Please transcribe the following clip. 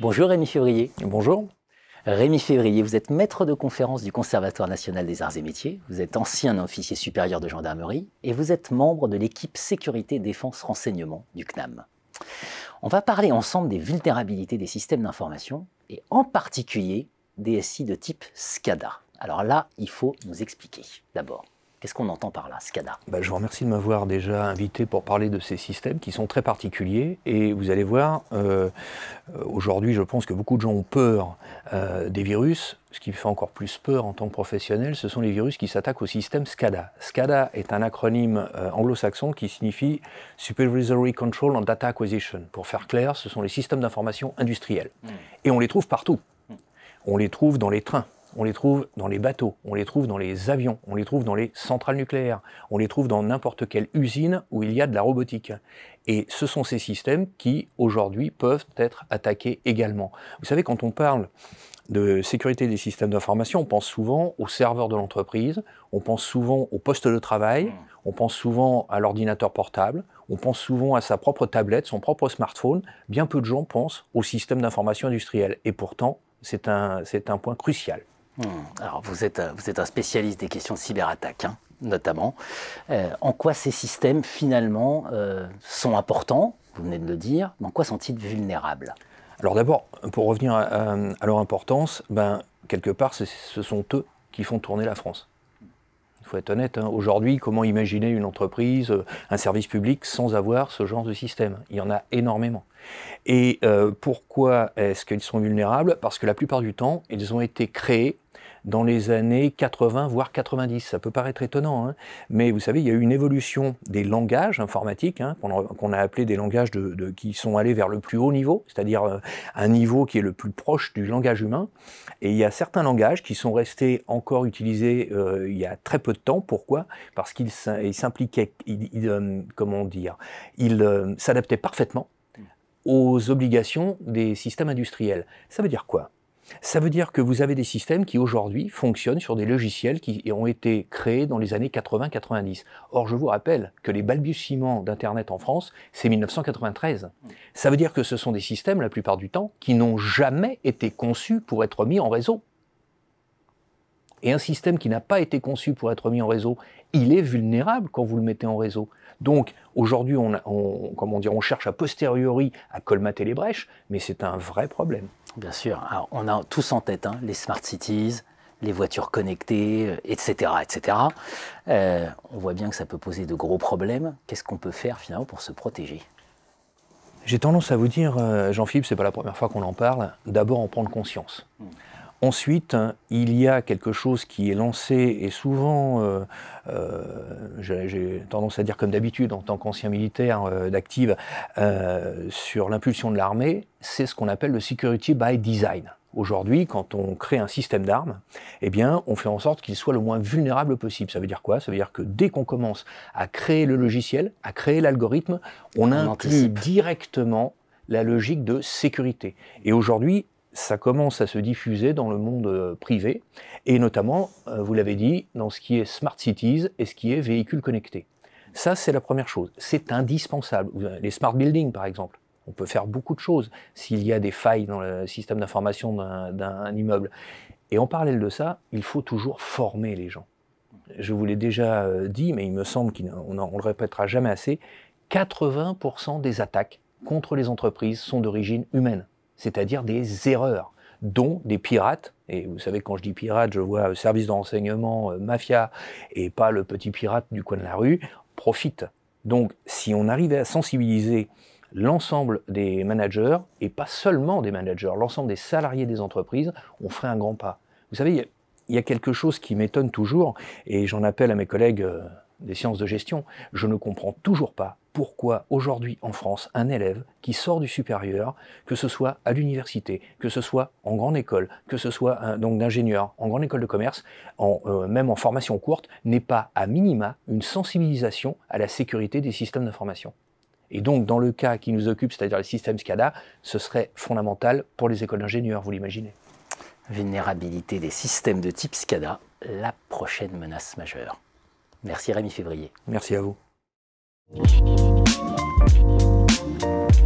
Bonjour Rémi Février. Bonjour. Rémi Février, vous êtes maître de conférence du Conservatoire national des arts et métiers, vous êtes ancien officier supérieur de gendarmerie et vous êtes membre de l'équipe sécurité, défense, renseignement du CNAM. On va parler ensemble des vulnérabilités des systèmes d'information et en particulier des SI de type SCADA. Alors là, il faut nous expliquer d'abord. Qu'est-ce qu'on entend par là, SCADA ben, Je vous remercie de m'avoir déjà invité pour parler de ces systèmes qui sont très particuliers. Et vous allez voir, euh, aujourd'hui, je pense que beaucoup de gens ont peur euh, des virus. Ce qui fait encore plus peur en tant que professionnel, ce sont les virus qui s'attaquent au système SCADA. SCADA est un acronyme euh, anglo-saxon qui signifie Supervisory Control and Data Acquisition. Pour faire clair, ce sont les systèmes d'information industriels. Hmm. Et on les trouve partout. Hmm. On les trouve dans les trains on les trouve dans les bateaux, on les trouve dans les avions, on les trouve dans les centrales nucléaires, on les trouve dans n'importe quelle usine où il y a de la robotique. Et ce sont ces systèmes qui, aujourd'hui, peuvent être attaqués également. Vous savez, quand on parle de sécurité des systèmes d'information, on pense souvent aux serveurs de l'entreprise, on pense souvent aux postes de travail, hmm. on pense souvent à l'ordinateur portable, on pense souvent à sa propre tablette, son propre smartphone. Bien peu de gens pensent aux systèmes d'information industrielle. Et pourtant, c'est un point crucial. Hmm. Alors, vous êtes, euh, vous êtes un spécialiste des questions de cyberattaque, hein, notamment. Euh, en quoi ces systèmes, finalement, euh, sont importants, vous venez de le dire, mais en quoi sont-ils vulnérables Alors d'abord, pour revenir à, leur importance, ben, quelque part, ce sont eux qui font tourner la France faut être honnête, hein. aujourd'hui, comment imaginer une entreprise, euh, un service public sans avoir ce genre de système Il y en a énormément. Et euh, pourquoi est-ce qu'ils sont vulnérables Parce que la plupart du temps, ils ont été créés dans les années 80, voire 90. Ça peut paraître étonnant, hein. mais vous savez, il y a eu une évolution des langages informatiques, hein, qu'on a appelé des langages qui sont allés vers le plus haut niveau, c'est-à-dire euh, un niveau qui est le plus proche du langage humain. Et il y a certains langages qui sont restés encore utilisés euh, il y a très peu de temps. Pourquoi Parce qu'ils s'impliquaient, euh, comment dire, ils s'adaptaient parfaitement aux obligations des systèmes industriels. Ça veut dire quoi ça veut dire que vous avez des systèmes qui aujourd'hui fonctionnent sur des logiciels qui ont été créés dans les années 80-90. Or, je vous rappelle que les balbutiements d'Internet en France, c'est 1993. Ça veut dire que ce sont des systèmes, la plupart du temps, qui n'ont jamais été conçus pour être mis en réseau. Et un système qui n'a pas été conçu pour être mis en réseau, il est vulnérable quand vous le mettez en réseau. Donc aujourd'hui, on, dire, on cherche a posteriori à colmater les brèches, mais c'est un vrai problème. Bien sûr. on a tous en tête hein, les smart cities, les voitures connectées, etc. Euh, etc. Euh, on voit bien que ça peut poser de gros problèmes. Qu'est-ce qu'on peut faire finalement pour se protéger j'ai tendance à vous dire, euh, Jean-Philippe, c'est pas la première fois qu'on en parle, d'abord en prendre conscience. Hmm. Ensuite, hein, il y a quelque chose qui est lancé et souvent, euh, euh, j'ai tendance à dire comme d'habitude en tant qu'ancien militaire euh, d'active, sur l'impulsion de l'armée, c'est ce qu'on appelle le security by design. Aujourd'hui, quand on crée un système d'armes, eh bien, on fait en sorte qu'il soit le moins vulnérable possible. Ça veut dire quoi Ça veut dire que dès qu'on commence à créer le logiciel, à créer l'algorithme, on, inclut directement la logique de sécurité. Et aujourd'hui, ça commence à se diffuser dans le monde euh, privé, et notamment, euh, vous l'avez dit, dans ce qui est smart cities et ce qui est véhicules connectés. Ça, c'est la première chose. C'est indispensable. Les smart buildings, par exemple. On peut faire beaucoup de choses s'il y a des failles dans le système d'information d'un immeuble. Et en parallèle de ça, il faut toujours former les gens. Je vous l'ai déjà euh, dit, mais il me semble qu'on ne le répétera jamais assez, 80% des attaques contre les entreprises sont d'origine humaine c'est-à-dire des erreurs dont des pirates, et vous savez quand je dis pirate, je vois euh, service de renseignement, euh, mafia, et pas le petit pirate du coin de la rue, profite. Donc si on arrivait à sensibiliser l'ensemble des managers, et pas seulement des managers, l'ensemble des salariés des entreprises, on ferait un grand pas. Vous savez, il y, a quelque chose qui m'étonne toujours, et j'en appelle à mes collègues euh, des sciences de gestion, je ne comprends toujours pas pourquoi aujourd'hui en France un élève qui sort du supérieur, que ce soit à l'université, que ce soit en grande école, que ce soit donc d'ingénieur en grande école de commerce, euh, même en formation courte, n'est pas à minima une sensibilisation à la sécurité des systèmes d'information. Et donc dans le cas qui nous occupe, c'est-à-dire les systèmes SCADA, ce serait fondamental pour les écoles d'ingénieurs, vous l'imaginez. Vulnérabilité des systèmes de type SCADA, la prochaine menace majeure. Merci Rémi Février. Merci à vous. Thank you.